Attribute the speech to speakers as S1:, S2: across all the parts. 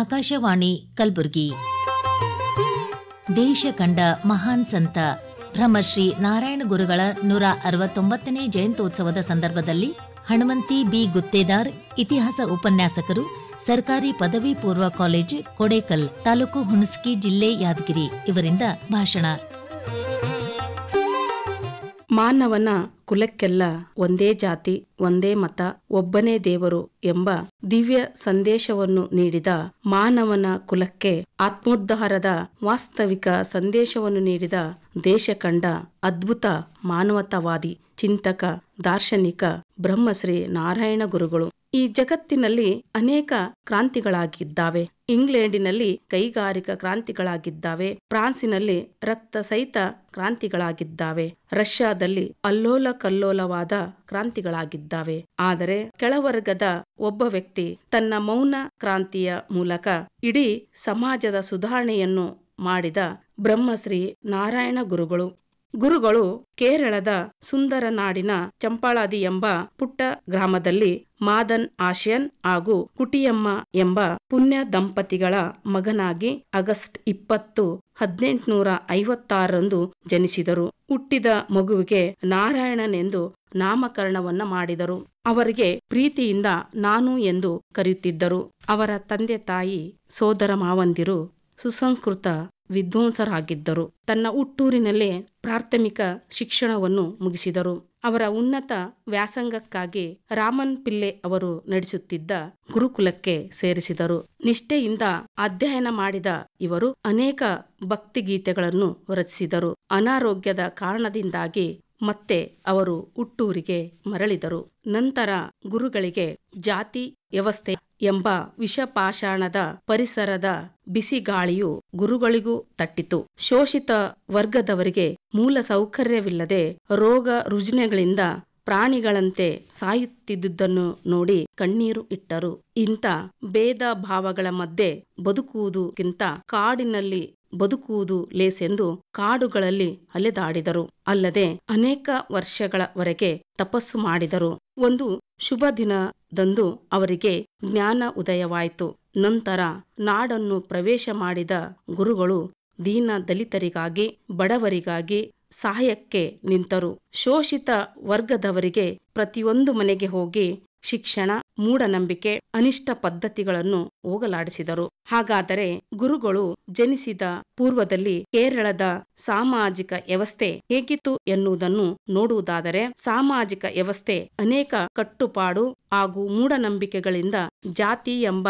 S1: ಆಕಾಶವಾಣಿ ಕಲಬುರ್ಗಿ ದೇಶ ಕಂಡ ಮಹಾನ್ ಸಂತ ಬ್ರಹ್ಮಶ್ರೀ ನಾರಾಯಣ ಗುರುಗಳ ನೂರ ಅರವತ್ತೊಂಬತ್ತನೇ ಜಯಂತ್ಯೋತ್ಸವದ ಸಂದರ್ಭದಲ್ಲಿ ಹನುಮಂತಿ ಬಿ ಗುತ್ತೇದಾರ್ ಇತಿಹಾಸ ಉಪನ್ಯಾಸಕರು ಸರ್ಕಾರಿ ಪದವಿ ಪೂರ್ವ ಕಾಲೇಜು ಕೊಡೇಕಲ್ ತಾಲೂಕು ಹುಣಸ್ಕಿ ಜಿಲ್ಲೆ ಯಾದಗಿರಿ ಇವರಿಂದ ಭಾಷಣ ಮಾನವನ ಕುಲಕ್ಕೆಲ್ಲ ಒಂದೇ ಜಾತಿ ಒಂದೇ ಮತ ಒಬ್ಬನೇ ದೇವರು ಎಂಬ ದಿವ್ಯ ಸಂದೇಶವನ್ನು ನೀಡಿದ ಮಾನವನ ಕುಲಕ್ಕೆ ಆತ್ಮೋದ್ಧಾರದ ವಾಸ್ತವಿಕ ಸಂದೇಶವನ್ನು ನೀಡಿದ ದೇಶ ಕಂಡ ಅದ್ಭುತ ಮಾನವತಾವಾದಿ ಚಿಂತಕ ದಾರ್ಶನಿಕ ಬ್ರಹ್ಮಶ್ರೀ ನಾರಾಯಣ ಗುರುಗಳು ಈ ಜಗತ್ತಿನಲ್ಲಿ ಅನೇಕ ಕ್ರಾಂತಿಗಳಾಗಿದ್ದಾವೆ ಇಂಗ್ಲೆಂಡಿನಲ್ಲಿ ಕೈಗಾರಿಕಾ ಕ್ರಾಂತಿಗಳಾಗಿದ್ದಾವೆ ಫ್ರಾನ್ಸಿನಲ್ಲಿ ರಕ್ತ ಸಹಿತ ಕ್ರಾಂತಿಗಳಾಗಿದ್ದಾವೆ ರಷ್ಯಾದಲ್ಲಿ ಅಲ್ಲೋಲ ಕಲ್ಲೋಲವಾದ ಕ್ರಾಂತಿಗಳಾಗಿದ್ದಾವೆ ಆದರೆ ಕೆಳವರ್ಗದ ಒಬ್ಬ ವ್ಯಕ್ತಿ ತನ್ನ ಮೌನ ಕ್ರಾಂತಿಯ ಮೂಲಕ ಇಡೀ ಸಮಾಜದ ಸುಧಾರಣೆಯನ್ನು ಮಾಡಿದ ಬ್ರಹ್ಮಶ್ರೀ ನಾರಾಯಣ ಗುರುಗಳು ಗುರುಗಳು ಕೇರಳದ ಸುಂದರ ನಾಡಿನ ಚಂಪಾಳಾದಿ ಎಂಬ ಪುಟ್ಟ ಗ್ರಾಮದಲ್ಲಿ ಮಾದನ್ ಆಶಿಯನ್ ಹಾಗೂ ಕುಟಿಯಮ್ಮ ಎಂಬ ಪುಣ್ಯ ದಂಪತಿಗಳ ಮಗನಾಗಿ ಆಗಸ್ಟ್ ಇಪ್ಪತ್ತು ಹದಿನೆಂಟುನೂರ ಐವತ್ತಾರರಂದು ಜನಿಸಿದರು ಹುಟ್ಟಿದ ಮಗುವಿಗೆ ನಾರಾಯಣನೆಂದು ನಾಮಕರಣವನ್ನ ಮಾಡಿದರು ಅವರಿಗೆ ಪ್ರೀತಿಯಿಂದ ನಾನು ಎಂದು ಕರೆಯುತ್ತಿದ್ದರು ಅವರ ತಂದೆ ತಾಯಿ ಸೋದರ ಮಾವಂದಿರು ಸುಸಂಸ್ಕೃತ ವಿದ್ವಾಂಸರಾಗಿದ್ದರು ತನ್ನ ಹುಟ್ಟೂರಿನಲ್ಲೇ ಪ್ರಾಥಮಿಕ ಶಿಕ್ಷಣವನ್ನು ಮುಗಿಸಿದರು ಅವರ ಉನ್ನತ ವ್ಯಾಸಂಗಕ್ಕಾಗಿ ರಾಮನ್ ಪಿಲ್ಲೆ ಅವರು ನಡೆಸುತ್ತಿದ್ದ ಗುರುಕುಲಕ್ಕೆ ಸೇರಿಸಿದರು ನಿಷ್ಠೆಯಿಂದ ಅಧ್ಯಯನ ಮಾಡಿದ ಇವರು ಅನೇಕ ಭಕ್ತಿಗೀತೆಗಳನ್ನು ರಚಿಸಿದರು ಅನಾರೋಗ್ಯದ ಕಾರಣದಿಂದಾಗಿ ಮತ್ತೆ ಅವರು ಹುಟ್ಟೂರಿಗೆ ಮರಳಿದರು ನಂತರ ಗುರುಗಳಿಗೆ ಜಾತಿ ವ್ಯವಸ್ಥೆ ಎಂಬ ವಿಷಪಾಷಾಣದ ಪರಿಸರದ ಬಿಸಿ ಗಾಳಿಯು ಗುರುಗಳಿಗೂ ತಟ್ಟಿತು ಶೋಷಿತ ವರ್ಗದವರಿಗೆ ಮೂಲ ಸೌಕರ್ಯವಿಲ್ಲದೆ ರೋಗ ರುಜಿನಗಳಿಂದ ಪ್ರಾಣಿಗಳಂತೆ ಸಾಯುತ್ತಿದ್ದುದನ್ನು ನೋಡಿ ಕಣ್ಣೀರು ಇಟ್ಟರು ಇಂಥ ಭೇದ ಭಾವಗಳ ಮಧ್ಯೆ ಬದುಕುವುದಕ್ಕಿಂತ ಕಾಡಿನಲ್ಲಿ ಬದುಕುವುದು ಲೇಸೆಂದು ಕಾಡುಗಳಲ್ಲಿ ಅಲೆದಾಡಿದರು ಅಲ್ಲದೆ ಅನೇಕ ವರ್ಷಗಳವರೆಗೆ ತಪಸ್ಸು ಮಾಡಿದರು ಒಂದು ಶುಭ ದಿನ ದಂದು ಅವರಿಗೆ ಜ್ಞಾನ ಉದಯವಾಯಿತು ನಂತರ ನಾಡನ್ನು ಪ್ರವೇಶ ಮಾಡಿದ ಗುರುಗಳು ದೀನ ದಲಿತರಿಗಾಗಿ ಬಡವರಿಗಾಗಿ ಸಹಾಯಕ್ಕೆ ನಿಂತರು ಶೋಷಿತ ವರ್ಗದವರಿಗೆ ಪ್ರತಿಯೊಂದು ಮನೆಗೆ ಹೋಗಿ ಶಿಕ್ಷಣ ಮೂಢನಂಬಿಕೆ ಅನಿಷ್ಟ ಪದ್ಧತಿಗಳನ್ನು ಹೋಗಲಾಡಿಸಿದರು ಹಾಗಾದರೆ ಗುರುಗಳು ಜನಿಸಿದ ಪೂರ್ವದಲ್ಲಿ ಕೇರಳದ ಸಾಮಾಜಿಕ ವ್ಯವಸ್ಥೆ ಹೇಗಿತ್ತು ಎನ್ನುವುದನ್ನು ನೋಡುವುದಾದರೆ ಸಾಮಾಜಿಕ ವ್ಯವಸ್ಥೆ ಅನೇಕ ಕಟ್ಟುಪಾಡು ಹಾಗೂ ಮೂಢನಂಬಿಕೆಗಳಿಂದ ಜಾತಿ ಎಂಬ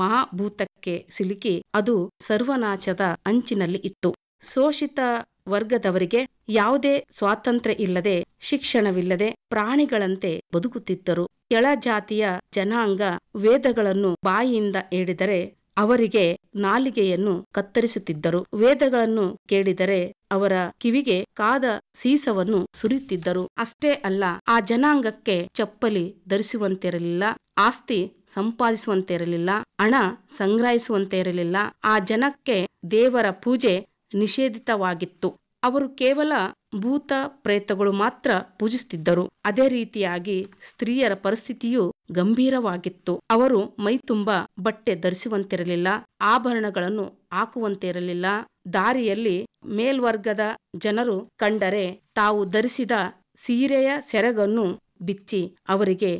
S1: ಮಹಾಭೂತಕ್ಕೆ ಸಿಲುಕಿ ಅದು ಸರ್ವನಾಶದ ಅಂಚಿನಲ್ಲಿ ಇತ್ತು ಶೋಷಿತ ವರ್ಗದವರಿಗೆ ಯಾವುದೇ ಸ್ವಾತಂತ್ರ್ಯ ಇಲ್ಲದೆ ಶಿಕ್ಷಣವಿಲ್ಲದೆ ಪ್ರಾಣಿಗಳಂತೆ ಬದುಕುತ್ತಿದ್ದರು ಕೆಳಜಾತಿಯ ಜನಾಂಗ ವೇದಗಳನ್ನು ಬಾಯಿಯಿಂದ ಹೇಳಿದರೆ ಅವರಿಗೆ ನಾಲಿಗೆಯನ್ನು ಕತ್ತರಿಸುತ್ತಿದ್ದರು ವೇದಗಳನ್ನು ಕೇಳಿದರೆ ಅವರ ಕಿವಿಗೆ ಕಾದ ಸೀಸವನ್ನು ಸುರಿಯುತ್ತಿದ್ದರು ಅಷ್ಟೇ ಅಲ್ಲ ಆ ಜನಾಂಗಕ್ಕೆ ಚಪ್ಪಲಿ ಧರಿಸುವಂತಿರಲಿಲ್ಲ ಆಸ್ತಿ ಸಂಪಾದಿಸುವಂತಿರಲಿಲ್ಲ ಹಣ ಸಂಗ್ರಹಿಸುವಂತೆ ಇರಲಿಲ್ಲ ಆ ಜನಕ್ಕೆ ದೇವರ ಪೂಜೆ ನಿಷೇಧಿತವಾಗಿತ್ತು ಅವರು ಕೇವಲ ಭೂತ ಪ್ರೇತಗಳು ಮಾತ್ರ ಪೂಜಿಸುತ್ತಿದ್ದರು ಅದೇ ರೀತಿಯಾಗಿ ಸ್ತ್ರೀಯರ ಪರಿಸ್ಥಿತಿಯು ಗಂಭೀರವಾಗಿತ್ತು ಅವರು ಮೈತುಂಬ ಬಟ್ಟೆ ಧರಿಸುವಂತಿರಲಿಲ್ಲ ಆಭರಣಗಳನ್ನು ಹಾಕುವಂತಿರಲಿಲ್ಲ ದಾರಿಯಲ್ಲಿ ಮೇಲ್ವರ್ಗದ ಜನರು ಕಂಡರೆ ತಾವು ಧರಿಸಿದ ಸೀರೆಯ ಸೆರಗನ್ನು ಬಿಚ್ಚಿ ಅವರಿಗೆ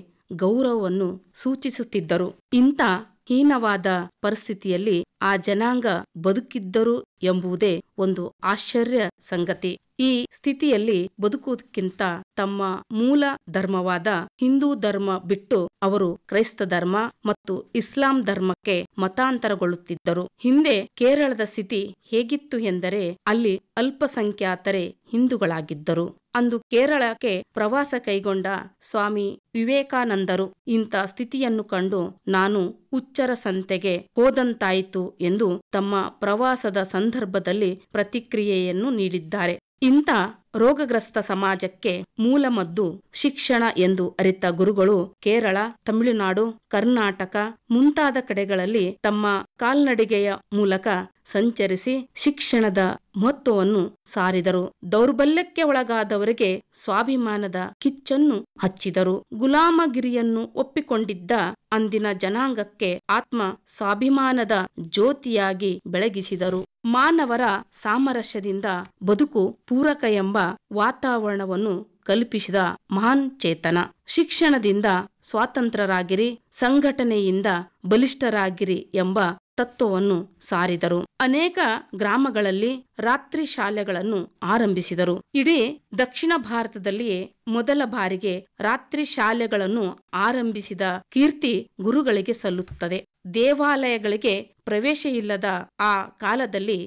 S1: ಗೌರವವನ್ನು ಸೂಚಿಸುತ್ತಿದ್ದರು ಇಂಥ ಹೀನವಾದ ಪರಿಸ್ಥಿತಿಯಲ್ಲಿ ಆ ಜನಾಂಗ ಬದುಕಿದ್ದರು ಎಂಬುದೇ ಒಂದು ಆಶ್ಚರ್ಯ ಸಂಗತಿ ಈ ಸ್ಥಿತಿಯಲ್ಲಿ ಬದುಕುವುದಕ್ಕಿಂತ ತಮ್ಮ ಮೂಲ ಧರ್ಮವಾದ ಹಿಂದೂ ಧರ್ಮ ಬಿಟ್ಟು ಅವರು ಕ್ರೈಸ್ತ ಧರ್ಮ ಮತ್ತು ಇಸ್ಲಾಂ ಧರ್ಮಕ್ಕೆ ಮತಾಂತರಗೊಳ್ಳುತ್ತಿದ್ದರು ಹಿಂದೆ ಕೇರಳದ ಸ್ಥಿತಿ ಹೇಗಿತ್ತು ಎಂದರೆ ಅಲ್ಲಿ ಅಲ್ಪಸಂಖ್ಯಾತರೇ ಹಿಂದೂಗಳಾಗಿದ್ದರು ಅಂದು ಕೇರಳಕ್ಕೆ ಪ್ರವಾಸ ಕೈಗೊಂಡ ಸ್ವಾಮಿ ವಿವೇಕಾನಂದರು ಇಂಥ ಸ್ಥಿತಿಯನ್ನು ಕಂಡು ನಾನು ಉಚ್ಚರ ಸಂತೆಗೆ ಹೋದಂತಾಯಿತು ಎಂದು ತಮ್ಮ ಪ್ರವಾಸದ ಸಂದರ್ಭದಲ್ಲಿ ಪ್ರತಿಕ್ರಿಯೆಯನ್ನು ನೀಡಿದ್ದಾರೆ ಇಂಥ ರೋಗಗ್ರಸ್ತ ಸಮಾಜಕ್ಕೆ ಮೂಲಮದ್ದು ಶಿಕ್ಷಣ ಎಂದು ಅರಿತ ಗುರುಗಳು ಕೇರಳ ತಮಿಳುನಾಡು ಕರ್ನಾಟಕ ಮುಂತಾದ ಕಡೆಗಳಲ್ಲಿ ತಮ್ಮ ಕಾಲ್ನಡಿಗೆಯ ಮೂಲಕ ಸಂಚರಿಸಿ ಶಿಕ್ಷಣದ ಮಹತ್ವವನ್ನು ಸಾರಿದರು ದೌರ್ಬಲ್ಯಕ್ಕೆ ಒಳಗಾದವರಿಗೆ ಸ್ವಾಭಿಮಾನದ ಕಿಚ್ಚನ್ನು ಹಚ್ಚಿದರು ಗುಲಾಮಗಿರಿಯನ್ನು ಒಪ್ಪಿಕೊಂಡಿದ್ದ ಅಂದಿನ ಜನಾಂಗಕ್ಕೆ ಆತ್ಮ ಸ್ವಾಭಿಮಾನದ ಜ್ಯೋತಿಯಾಗಿ ಬೆಳಗಿಸಿದರು ಮಾನವರ ಸಾಮರಸ್ಯದಿಂದ ಬದುಕು ಪೂರಕ ಎಂಬ ವಾತಾವರಣವನ್ನು ಕಲ್ಪಿಸಿದ ಮಹಾನ್ ಚೇತನ ಶಿಕ್ಷಣದಿಂದ ಸ್ವಾತಂತ್ರ್ಯರಾಗಿರಿ ಸಂಘಟನೆಯಿಂದ ಬಲಿಷ್ಠರಾಗಿರಿ ಎಂಬ ತತ್ವವನ್ನು ಸಾರಿದರು ಅನೇಕ ಗ್ರಾಮಗಳಲ್ಲಿ ರಾತ್ರಿ ಶಾಲೆಗಳನ್ನು ಆರಂಭಿಸಿದರು ಇಡೀ ದಕ್ಷಿಣ ಭಾರತದಲ್ಲಿಯೇ ಮೊದಲ ಬಾರಿಗೆ ರಾತ್ರಿ ಶಾಲೆಗಳನ್ನು ಆರಂಭಿಸಿದ ಕೀರ್ತಿ ಗುರುಗಳಿಗೆ ಸಲ್ಲುತ್ತದೆ ದೇವಾಲಯಗಳಿಗೆ ಪ್ರವೇಶ ಇಲ್ಲದ ಆ ಕಾಲದಲ್ಲಿ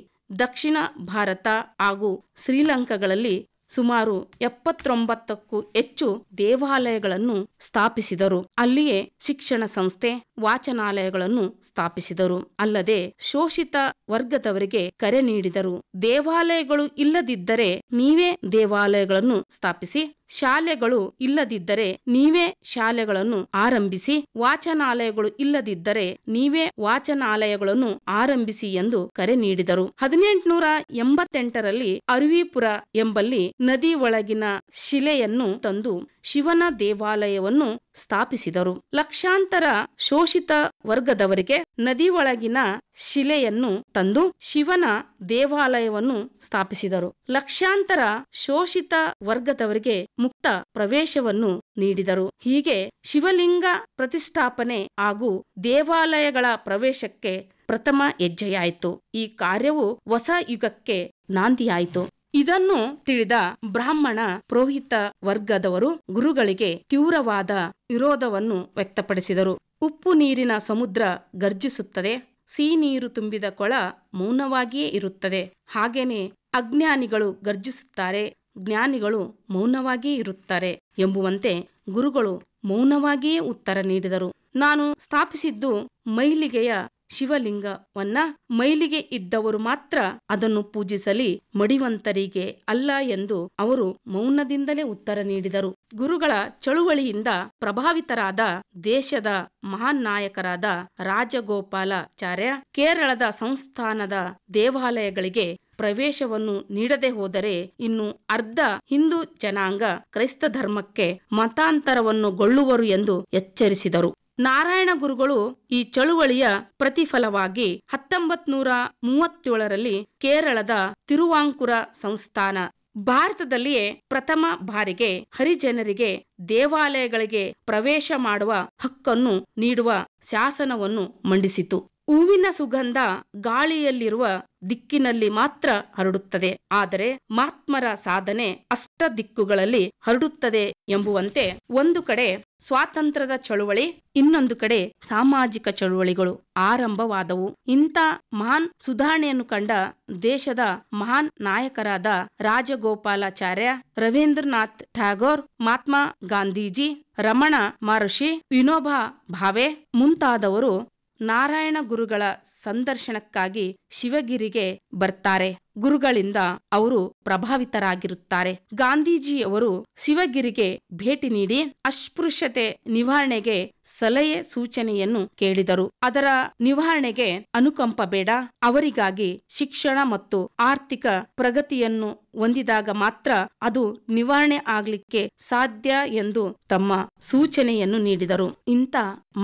S1: ದಕ್ಷಿಣ ಭಾರತ ಹಾಗೂ ಶ್ರೀಲಂಕಾಗಳಲ್ಲಿ ಸುಮಾರು ಎಪ್ಪತ್ತೊಂಬತ್ತಕ್ಕೂ ಹೆಚ್ಚು ದೇವಾಲಯಗಳನ್ನು ಸ್ಥಾಪಿಸಿದರು ಅಲ್ಲಿಯೇ ಶಿಕ್ಷಣ ಸಂಸ್ಥೆ ವಾಚನಾಲಯಗಳನ್ನು ಸ್ಥಾಪಿಸಿದರು ಅಲ್ಲದೆ ಶೋಷಿತ ವರ್ಗದವರಿಗೆ ಕರೆ ನೀಡಿದರು ದೇವಾಲಯಗಳು ಇಲ್ಲದಿದ್ದರೆ ನೀವೇ ದೇವಾಲಯಗಳನ್ನು ಸ್ಥಾಪಿಸಿ ಶಾಲೆಗಳು ಇಲ್ಲದಿದ್ದರೆ ನೀವೇ ಶಾಲೆಗಳನ್ನು ಆರಂಭಿಸಿ ವಾಚನಾಲಯಗಳು ಇಲ್ಲದಿದ್ದರೆ ನೀವೇ ವಾಚನಾಲಯಗಳನ್ನು ಆರಂಭಿಸಿ ಎಂದು ಕರೆ ನೀಡಿದರು ಹದಿನೆಂಟುನೂರ ಎಂಬತ್ತೆಂಟರಲ್ಲಿ ಅರುವಿಪುರ ಎಂಬಲ್ಲಿ ನದಿ ಒಳಗಿನ ಶಿಲೆಯನ್ನು ತಂದು ಶಿವನ ದೇವಾಲಯವನ್ನು ಸ್ಥಾಪಿಸಿದರು ಲಕ್ಷಾಂತರ ಶೋ ಶೋಷಿತ ವರ್ಗದವರಿಗೆ ನದಿ ಒಳಗಿನ ಶಿಲೆಯನ್ನು ತಂದು ಶಿವನ ದೇವಾಲಯವನ್ನು ಸ್ಥಾಪಿಸಿದರು ಲಕ್ಷಾಂತರ ಶೋಷಿತ ವರ್ಗದವರಿಗೆ ಮುಕ್ತ ಪ್ರವೇಶವನ್ನು ನೀಡಿದರು ಹೀಗೆ ಶಿವಲಿಂಗ ಪ್ರತಿಷ್ಠಾಪನೆ ಹಾಗೂ ದೇವಾಲಯಗಳ ಪ್ರವೇಶಕ್ಕೆ ಪ್ರಥಮ ಹೆಜ್ಜೆಯಾಯಿತು ಈ ಕಾರ್ಯವು ಹೊಸ ಯುಗಕ್ಕೆ ನಾಂದಿಯಾಯಿತು ಇದನ್ನು ತಿಳಿದ ಬ್ರಾಹ್ಮಣ ಪುರೋಹಿತ ವರ್ಗದವರು ಗುರುಗಳಿಗೆ ತೀವ್ರವಾದ ವಿರೋಧವನ್ನು ವ್ಯಕ್ತಪಡಿಸಿದರು ಉಪ್ಪು ನೀರಿನ ಸಮುದ್ರ ಗರ್ಜಿಸುತ್ತದೆ ಸಿಹಿ ನೀರು ತುಂಬಿದ ಕೊಳ ಮೌನವಾಗಿಯೇ ಇರುತ್ತದೆ ಹಾಗೇನೆ ಅಜ್ಞಾನಿಗಳು ಗರ್ಜಿಸುತ್ತಾರೆ ಜ್ಞಾನಿಗಳು ಮೌನವಾಗಿಯೇ ಇರುತ್ತಾರೆ ಎಂಬುವಂತೆ ಗುರುಗಳು ಮೌನವಾಗಿಯೇ ಉತ್ತರ ನೀಡಿದರು ನಾನು ಸ್ಥಾಪಿಸಿದ್ದು ಮೈಲಿಗೆಯ ಶಿವಲಿಂಗವನ್ನ ಮೈಲಿಗೆ ಇದ್ದವರು ಮಾತ್ರ ಅದನ್ನು ಪೂಜಿಸಲಿ ಮಡಿವಂತರಿಗೆ ಅಲ್ಲ ಎಂದು ಅವರು ಮೌನದಿಂದಲೇ ಉತ್ತರ ನೀಡಿದರು ಗುರುಗಳ ಚಳುವಳಿಯಿಂದ ಪ್ರಭಾವಿತರಾದ ದೇಶದ ಮಹಾನ್ ನಾಯಕರಾದ ರಾಜಗೋಪಾಲಾಚಾರ್ಯ ಕೇರಳದ ಸಂಸ್ಥಾನದ ದೇವಾಲಯಗಳಿಗೆ ಪ್ರವೇಶವನ್ನು ನೀಡದೆ ಹೋದರೆ ಇನ್ನು ಅರ್ಧ ಹಿಂದೂ ಜನಾಂಗ ಕ್ರೈಸ್ತ ಧರ್ಮಕ್ಕೆ ಮತಾಂತರವನ್ನು ಗೊಳ್ಳುವರು ಎಂದು ಎಚ್ಚರಿಸಿದರು ನಾರಾಯಣ ಗುರುಗಳು ಈ ಚಳುವಳಿಯ ಪ್ರತಿಫಲವಾಗಿ ಹತ್ತೊಂಬತ್ ನೂರ ಮೂವತ್ತೇಳರಲ್ಲಿ ಕೇರಳದ ತಿರುವಾಂಕುರ ಸಂಸ್ಥಾನ ಭಾರತದಲ್ಲಿಯೇ ಪ್ರಥಮ ಬಾರಿಗೆ ಹರಿಜನರಿಗೆ ದೇವಾಲಯಗಳಿಗೆ ಪ್ರವೇಶ ಮಾಡುವ ಹಕ್ಕನ್ನು ನೀಡುವ ಶಾಸನವನ್ನು ಮಂಡಿಸಿತು ಹೂವಿನ ಸುಗಂಧ ಗಾಳಿಯಲ್ಲಿರುವ ದಿಕ್ಕಿನಲ್ಲಿ ಮಾತ್ರ ಹರಡುತ್ತದೆ ಆದರೆ ಮಹಾತ್ಮರ ಸಾಧನೆ ಅಷ್ಟ ದಿಕ್ಕುಗಳಲ್ಲಿ ಹರಡುತ್ತದೆ ಎಂಬುವಂತೆ ಒಂದು ಕಡೆ ಸ್ವಾತಂತ್ರ್ಯದ ಚಳುವಳಿ ಇನ್ನೊಂದು ಕಡೆ ಸಾಮಾಜಿಕ ಚಳುವಳಿಗಳು ಆರಂಭವಾದವು ಇಂಥ ಮಹಾನ್ ಸುಧಾರಣೆಯನ್ನು ಕಂಡ ದೇಶದ ಮಹಾನ್ ನಾಯಕರಾದ ರಾಜಗೋಪಾಲಾಚಾರ್ಯ ರವೀಂದ್ರನಾಥ್ ಠಾಗೋರ್ ಮಹಾತ್ಮ ಗಾಂಧೀಜಿ ರಮಣ ಮಹರ್ಷಿ ವಿನೋಬಾ ಭಾವೆ ಮುಂತಾದವರು ನಾರಾಯಣ ಗುರುಗಳ ಸಂದರ್ಶನಕ್ಕಾಗಿ ಶಿವಗಿರಿಗೆ ಬರ್ತಾರೆ ಗುರುಗಳಿಂದ ಅವರು ಪ್ರಭಾವಿತರಾಗಿರುತ್ತಾರೆ ಗಾಂಧೀಜಿಯವರು ಶಿವಗಿರಿಗೆ ಭೇಟಿ ನೀಡಿ ಅಸ್ಪೃಶ್ಯತೆ ನಿವಾರಣೆಗೆ ಸಲಹೆ ಸೂಚನೆಯನ್ನು ಕೇಳಿದರು ಅದರ ನಿವಾರಣೆಗೆ ಅನುಕಂಪ ಬೇಡ ಅವರಿಗಾಗಿ ಶಿಕ್ಷಣ ಮತ್ತು ಆರ್ಥಿಕ ಪ್ರಗತಿಯನ್ನು ಹೊಂದಿದಾಗ ಮಾತ್ರ ಅದು ನಿವಾರಣೆ ಆಗ್ಲಿಕ್ಕೆ ಸಾಧ್ಯ ಎಂದು ತಮ್ಮ ಸೂಚನೆಯನ್ನು ನೀಡಿದರು ಇಂಥ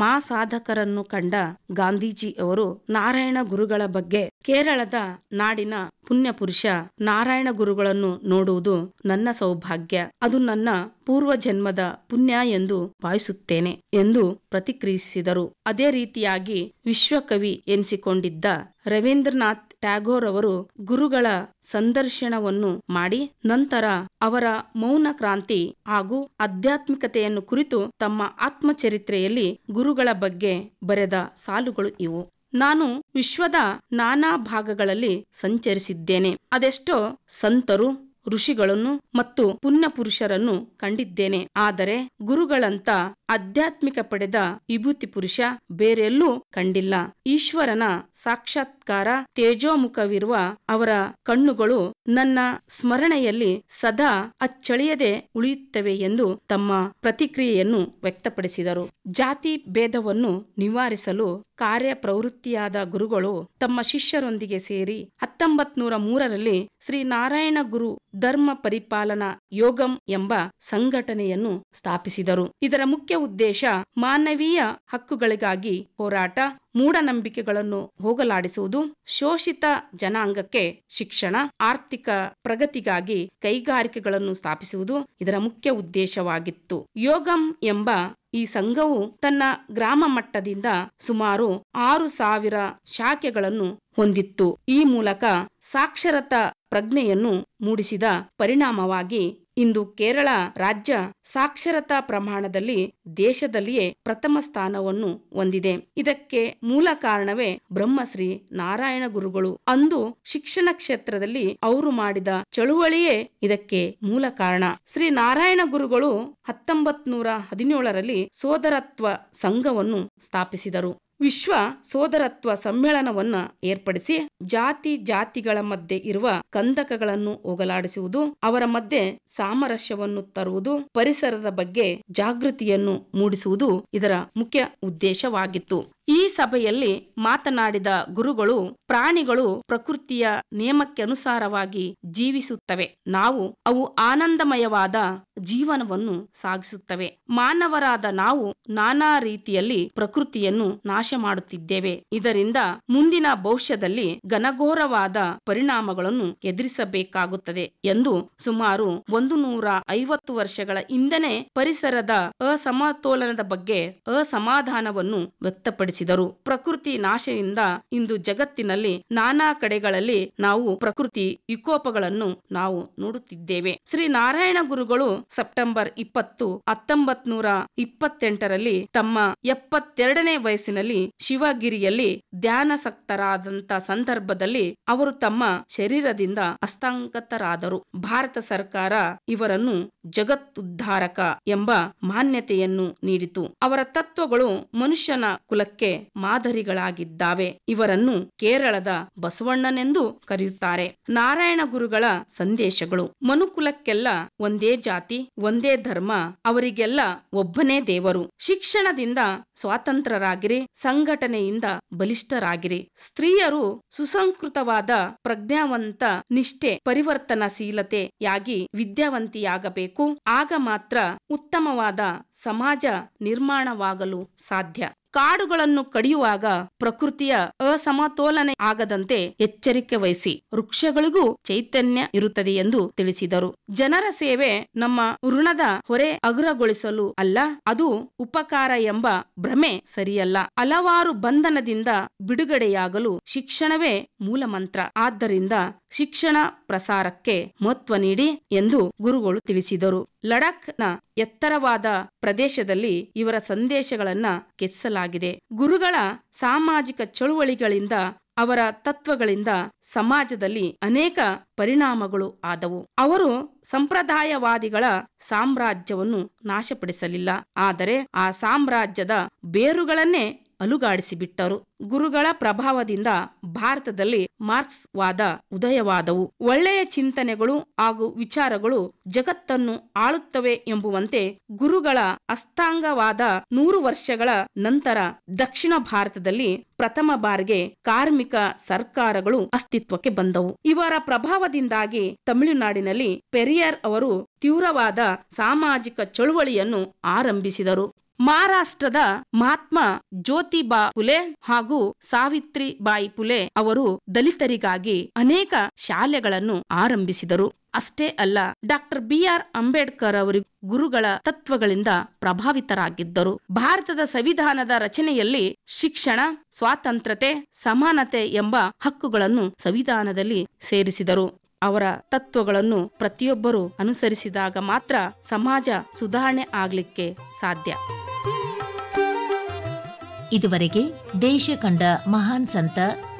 S1: ಮಾ ಸಾಧಕರನ್ನು ಕಂಡ ಗಾಂಧೀಜಿಯವರು ನಾರಾಯಣ ಗುರುಗಳ ಬಗ್ಗೆ ಕೇರಳದ ನಾಡಿನ ಪುಣ್ಯಪುರುಷ ನಾರಾಯಣ ಗುರುಗಳನ್ನು ನೋಡುವುದು ನನ್ನ ಸೌಭಾಗ್ಯ ಅದು ನನ್ನ ಪೂರ್ವ ಜನ್ಮದ ಪುಣ್ಯ ಎಂದು ಭಾವಿಸುತ್ತೇನೆ ಎಂದು ಪ್ರತಿಕ್ರಿಯಿಸಿದರು ಅದೇ ರೀತಿಯಾಗಿ ವಿಶ್ವಕವಿ ಎನಿಸಿಕೊಂಡಿದ್ದ ರವೀಂದ್ರನಾಥ್ ಟ್ಯಾಗೋರ್ ಅವರು ಗುರುಗಳ ಸಂದರ್ಶನವನ್ನು ಮಾಡಿ ನಂತರ ಅವರ ಮೌನ ಕ್ರಾಂತಿ ಹಾಗೂ ಆಧ್ಯಾತ್ಮಿಕತೆಯನ್ನು ಕುರಿತು ತಮ್ಮ ಆತ್ಮಚರಿತ್ರೆಯಲ್ಲಿ ಗುರುಗಳ ಬಗ್ಗೆ ಬರೆದ ಸಾಲುಗಳು ಇವು ನಾನು ವಿಶ್ವದ ನಾನಾ ಭಾಗಗಳಲ್ಲಿ ಸಂಚರಿಸಿದ್ದೇನೆ ಅದೆಷ್ಟೋ ಸಂತರು ಋಷಿಗಳನ್ನು ಮತ್ತು ಪುಣ್ಯಪುರುಷರನ್ನು ಕಂಡಿದ್ದೇನೆ ಆದರೆ ಗುರುಗಳಂತ ಆಧ್ಯಾತ್ಮಿಕ ಪಡೆದ ವಿಭೂತಿ ಪುರುಷ ಬೇರೆಲ್ಲೂ ಕಂಡಿಲ್ಲ ಈಶ್ವರನ ಸಾಕ್ಷಾತ್ಕಾರ ತೇಜೋಮುಖವಿರುವ ಅವರ ಕಣ್ಣುಗಳು ನನ್ನ ಸ್ಮರಣೆಯಲ್ಲಿ ಸದಾ ಅಚ್ಚಳಿಯದೆ ಉಳಿಯುತ್ತವೆ ಎಂದು ತಮ್ಮ ಪ್ರತಿಕ್ರಿಯೆಯನ್ನು ವ್ಯಕ್ತಪಡಿಸಿದರು ಜಾತಿ ಭೇದವನ್ನು ನಿವಾರಿಸಲು ಕಾರ್ಯ ಪ್ರವೃತ್ತಿಯಾದ ಗುರುಗಳು ತಮ್ಮ ಶಿಷ್ಯರೊಂದಿಗೆ ಸೇರಿ ಹತ್ತೊಂಬತ್ ನೂರ ಮೂರರಲ್ಲಿ ಶ್ರೀ ನಾರಾಯಣ ಗುರು ಧರ್ಮ ಪರಿಪಾಲನಾ ಯೋಗಂ ಎಂಬ ಸಂಘಟನೆಯನ್ನು ಸ್ಥಾಪಿಸಿದರು ಇದರ ಮುಖ್ಯ ಉದ್ದೇಶ ಮಾನವೀಯ ಹಕ್ಕುಗಳಿಗಾಗಿ ಹೋರಾಟ ಮೂಢನಂಬಿಕೆಗಳನ್ನು ಹೋಗಲಾಡಿಸುವುದು ಶೋಷಿತ ಜನಾಂಗಕ್ಕೆ ಶಿಕ್ಷಣ ಆರ್ಥಿಕ ಪ್ರಗತಿಗಾಗಿ ಕೈಗಾರಿಕೆಗಳನ್ನು ಸ್ಥಾಪಿಸುವುದು ಇದರ ಮುಖ್ಯ ಉದ್ದೇಶವಾಗಿತ್ತು ಯೋಗಂ ಎಂಬ ಈ ಸಂಘವು ತನ್ನ ಗ್ರಾಮ ಮಟ್ಟದಿಂದ ಸುಮಾರು ಆರು ಸಾವಿರ ಶಾಖೆಗಳನ್ನು ಹೊಂದಿತ್ತು ಈ ಮೂಲಕ ಸಾಕ್ಷರತಾ ಪ್ರಜ್ಞೆಯನ್ನು ಮೂಡಿಸಿದ ಪರಿಣಾಮವಾಗಿ ಇಂದು ಕೇರಳ ರಾಜ್ಯ ಸಾಕ್ಷರತಾ ಪ್ರಮಾಣದಲ್ಲಿ ದೇಶದಲ್ಲಿಯೇ ಪ್ರಥಮ ಸ್ಥಾನವನ್ನು ಹೊಂದಿದೆ ಇದಕ್ಕೆ ಮೂಲ ಕಾರಣವೇ ಬ್ರಹ್ಮಶ್ರೀ ನಾರಾಯಣ ಗುರುಗಳು ಅಂದು ಶಿಕ್ಷಣ ಕ್ಷೇತ್ರದಲ್ಲಿ ಅವರು ಮಾಡಿದ ಚಳುವಳಿಯೇ ಇದಕ್ಕೆ ಮೂಲ ಕಾರಣ ಶ್ರೀ ನಾರಾಯಣ ಗುರುಗಳು ಹತ್ತೊಂಬತ್ ನೂರ ಹದಿನೇಳರಲ್ಲಿ ಸೋದರತ್ವ ಸಂಘವನ್ನು ಸ್ಥಾಪಿಸಿದರು ವಿಶ್ವ ಸೋದರತ್ವ ಸಮ್ಮೇಳನವನ್ನು ಏರ್ಪಡಿಸಿ ಜಾತಿ ಜಾತಿಗಳ ಮಧ್ಯೆ ಇರುವ ಕಂದಕಗಳನ್ನು ಹೋಗಲಾಡಿಸುವುದು ಅವರ ಮಧ್ಯೆ ಸಾಮರಸ್ಯವನ್ನು ತರುವುದು ಪರಿಸರದ ಬಗ್ಗೆ ಜಾಗೃತಿಯನ್ನು ಮೂಡಿಸುವುದು ಇದರ ಮುಖ್ಯ ಉದ್ದೇಶವಾಗಿತ್ತು ಈ ಸಭೆಯಲ್ಲಿ ಮಾತನಾಡಿದ ಗುರುಗಳು ಪ್ರಾಣಿಗಳು ಪ್ರಕೃತಿಯ ನಿಯಮಕ್ಕೆ ಅನುಸಾರವಾಗಿ ಜೀವಿಸುತ್ತವೆ ನಾವು ಅವು ಆನಂದಮಯವಾದ ಜೀವನವನ್ನು ಸಾಗಿಸುತ್ತವೆ ಮಾನವರಾದ ನಾವು ನಾನಾ ರೀತಿಯಲ್ಲಿ ಪ್ರಕೃತಿಯನ್ನು ನಾಶ ಮಾಡುತ್ತಿದ್ದೇವೆ ಇದರಿಂದ ಮುಂದಿನ ಭವಿಷ್ಯದಲ್ಲಿ ಘನಘೋರವಾದ ಪರಿಣಾಮಗಳನ್ನು ಎದುರಿಸಬೇಕಾಗುತ್ತದೆ ಎಂದು ಸುಮಾರು ಒಂದು ನೂರ ಐವತ್ತು ವರ್ಷಗಳ ಹಿಂದೆನೆ ಪರಿಸರದ ಅಸಮತೋಲನದ ಬಗ್ಗೆ ಅಸಮಾಧಾನವನ್ನು ವ್ಯಕ್ತಪಡಿಸಿ ಆರಂಭಿಸಿದರು ಪ್ರಕೃತಿ ನಾಶದಿಂದ ಇಂದು ಜಗತ್ತಿನಲ್ಲಿ ನಾನಾ ಕಡೆಗಳಲ್ಲಿ ನಾವು ಪ್ರಕೃತಿ ವಿಕೋಪಗಳನ್ನು ನಾವು ನೋಡುತ್ತಿದ್ದೇವೆ ಶ್ರೀ ನಾರಾಯಣ ಗುರುಗಳು ಸೆಪ್ಟೆಂಬರ್ ಇಪ್ಪತ್ತು ಹತ್ತೊಂಬತ್ ನೂರ ಇಪ್ಪತ್ತೆಂಟರಲ್ಲಿ ತಮ್ಮ ಎಪ್ಪತ್ತೆರಡನೇ ವಯಸ್ಸಿನಲ್ಲಿ ಶಿವಗಿರಿಯಲ್ಲಿ ಧ್ಯಾನಸಕ್ತರಾದಂತ ಸಂದರ್ಭದಲ್ಲಿ ಅವರು ತಮ್ಮ ಶರೀರದಿಂದ ಹಸ್ತಾಂಗತರಾದರು ಭಾರತ ಸರ್ಕಾರ ಇವರನ್ನು ಜಗತ್ತುದ್ಧಾರಕ ಎಂಬ ಮಾನ್ಯತೆಯನ್ನು ನೀಡಿತು ಅವರ ತತ್ವಗಳು ಮನುಷ್ಯನ ಕುಲಕ್ಕೆ ವಿಶ್ವಕ್ಕೆ ಮಾದರಿಗಳಾಗಿದ್ದಾವೆ ಇವರನ್ನು ಕೇರಳದ ಬಸವಣ್ಣನೆಂದು ಕರೆಯುತ್ತಾರೆ ನಾರಾಯಣ ಗುರುಗಳ ಸಂದೇಶಗಳು ಮನುಕುಲಕ್ಕೆಲ್ಲ ಒಂದೇ ಜಾತಿ ಒಂದೇ ಧರ್ಮ ಅವರಿಗೆಲ್ಲ ಒಬ್ಬನೇ ದೇವರು ಶಿಕ್ಷಣದಿಂದ ಸ್ವಾತಂತ್ರ್ಯರಾಗಿರಿ ಸಂಘಟನೆಯಿಂದ ಬಲಿಷ್ಠರಾಗಿರಿ ಸ್ತ್ರೀಯರು ಸುಸಂಸ್ಕೃತವಾದ ಪ್ರಜ್ಞಾವಂತ ನಿಷ್ಠೆ ಪರಿವರ್ತನಶೀಲತೆಯಾಗಿ ವಿದ್ಯಾವಂತಿಯಾಗಬೇಕು ಆಗ ಮಾತ್ರ ಉತ್ತಮವಾದ ಸಮಾಜ ನಿರ್ಮಾಣವಾಗಲು ಸಾಧ್ಯ ಕಾಡುಗಳನ್ನು ಕಡಿಯುವಾಗ ಪ್ರಕೃತಿಯ ಅಸಮತೋಲನೆ ಆಗದಂತೆ ಎಚ್ಚರಿಕೆ ವಹಿಸಿ ವೃಕ್ಷಗಳಿಗೂ ಚೈತನ್ಯ ಇರುತ್ತದೆ ಎಂದು ತಿಳಿಸಿದರು ಜನರ ಸೇವೆ ನಮ್ಮ ಋಣದ ಹೊರೆ ಅಗ್ರಗೊಳಿಸಲು ಅಲ್ಲ ಅದು ಉಪಕಾರ ಎಂಬ ಭ್ರಮೆ ಸರಿಯಲ್ಲ ಹಲವಾರು ಬಂಧನದಿಂದ ಬಿಡುಗಡೆಯಾಗಲು ಶಿಕ್ಷಣವೇ ಮೂಲಮಂತ್ರ ಆದ್ದರಿಂದ ಶಿಕ್ಷಣ ಪ್ರಸಾರಕ್ಕೆ ಮಹತ್ವ ನೀಡಿ ಎಂದು ಗುರುಗಳು ತಿಳಿಸಿದರು ಲಡಾಖ್ನ ಎತ್ತರವಾದ ಪ್ರದೇಶದಲ್ಲಿ ಇವರ ಸಂದೇಶಗಳನ್ನ ಕೆತ್ತಿಸಲಾಗಿದೆ ಗುರುಗಳ ಸಾಮಾಜಿಕ ಚಳುವಳಿಗಳಿಂದ ಅವರ ತತ್ವಗಳಿಂದ ಸಮಾಜದಲ್ಲಿ ಅನೇಕ ಪರಿಣಾಮಗಳು ಆದವು ಅವರು ಸಂಪ್ರದಾಯವಾದಿಗಳ ಸಾಮ್ರಾಜ್ಯವನ್ನು ನಾಶಪಡಿಸಲಿಲ್ಲ ಆದರೆ ಆ ಸಾಮ್ರಾಜ್ಯದ ಬೇರುಗಳನ್ನೇ ಅಲುಗಾಡಿಸಿಬಿಟ್ಟರು ಗುರುಗಳ ಪ್ರಭಾವದಿಂದ ಭಾರತದಲ್ಲಿ ಮಾರ್ಕ್ಸ್ ವಾದ ಉದಯವಾದವು ಒಳ್ಳೆಯ ಚಿಂತನೆಗಳು ಹಾಗೂ ವಿಚಾರಗಳು ಜಗತ್ತನ್ನು ಆಳುತ್ತವೆ ಎಂಬುವಂತೆ ಗುರುಗಳ ಅಸ್ತಾಂಗವಾದ ನೂರು ವರ್ಷಗಳ ನಂತರ ದಕ್ಷಿಣ ಭಾರತದಲ್ಲಿ ಪ್ರಥಮ ಬಾರಿಗೆ ಕಾರ್ಮಿಕ ಸರ್ಕಾರಗಳು ಅಸ್ತಿತ್ವಕ್ಕೆ ಬಂದವು ಇವರ ಪ್ರಭಾವದಿಂದಾಗಿ ತಮಿಳುನಾಡಿನಲ್ಲಿ ಪೆರಿಯರ್ ಅವರು ತೀವ್ರವಾದ ಸಾಮಾಜಿಕ ಚಳುವಳಿಯನ್ನು ಆರಂಭಿಸಿದರು ಮಹಾರಾಷ್ಟ್ರದ ಮಹಾತ್ಮ ಜ್ಯೋತಿಬಾ ಫುಲೆ ಹಾಗೂ ಸಾವಿತ್ರಿ ಬಾಯಿ ಫುಲೆ ಅವರು ದಲಿತರಿಗಾಗಿ ಅನೇಕ ಶಾಲೆಗಳನ್ನು ಆರಂಭಿಸಿದರು ಅಷ್ಟೇ ಅಲ್ಲ ಡಾಕ್ಟರ್ ಬಿ ಆರ್ ಅಂಬೇಡ್ಕರ್ ಅವರು ಗುರುಗಳ ತತ್ವಗಳಿಂದ ಪ್ರಭಾವಿತರಾಗಿದ್ದರು ಭಾರತದ ಸಂವಿಧಾನದ ರಚನೆಯಲ್ಲಿ ಶಿಕ್ಷಣ ಸ್ವಾತಂತ್ರ್ಯತೆ ಸಮಾನತೆ ಎಂಬ ಹಕ್ಕುಗಳನ್ನು ಸಂವಿಧಾನದಲ್ಲಿ ಸೇರಿಸಿದರು ಅವರ ತತ್ವಗಳನ್ನು ಪ್ರತಿಯೊಬ್ಬರೂ ಅನುಸರಿಸಿದಾಗ ಮಾತ್ರ ಸಮಾಜ ಸುಧಾರಣೆ ಆಗಲಿಕ್ಕೆ ಸಾಧ್ಯ ಇದುವರೆಗೆ ದೇಶ ಕಂಡ ಮಹಾನ್ ಸಂತ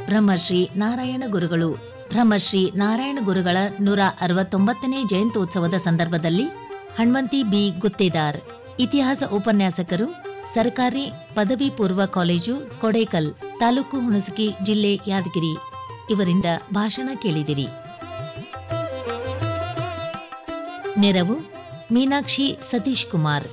S1: ಬ್ರಹ್ಮಶ್ರೀ ನಾರಾಯಣ ಗುರುಗಳು ಬ್ರಹ್ಮಶ್ರೀ ನಾರಾಯಣ ಗುರುಗಳ ನೂರ ಅರವತ್ತೊಂಬತ್ತನೇ ಜಯಂತ್ಯೋತ್ಸವದ ಸಂದರ್ಭದಲ್ಲಿ ಹಣ್ಮಂತಿ ಬಿ ಗುತ್ತೇದಾರ್ ಇತಿಹಾಸ ಉಪನ್ಯಾಸಕರು ಸರ್ಕಾರಿ ಪದವಿ ಪೂರ್ವ ಕಾಲೇಜು ಕೊಡೇಕಲ್ ತಾಲೂಕು ಹುಣಸಗಿ ಜಿಲ್ಲೆ ಯಾದಗಿರಿ ಇವರಿಂದ ಭಾಷಣ ಕೇಳಿದಿರಿ ನೆರವು ಮೀನಾಕ್ಷಿ ಸತೀಶ್ ಕುಮಾರ್